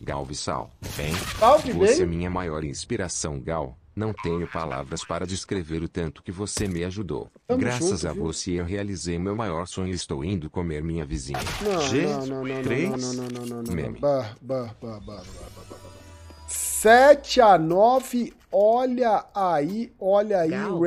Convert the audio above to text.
Gal Vissal. Bem, Salve, você é minha maior inspiração, Gal. Não tenho palavras para descrever o tanto que você me ajudou. Tamo Graças junto, a você eu realizei meu maior sonho e estou indo comer minha vizinha. Não, Jesus, não, não, não, três não, não, não, não, não, meme. Bah, bah, bah, bah, bah, bah, bah. 7 a 9, olha aí, olha aí. Gal.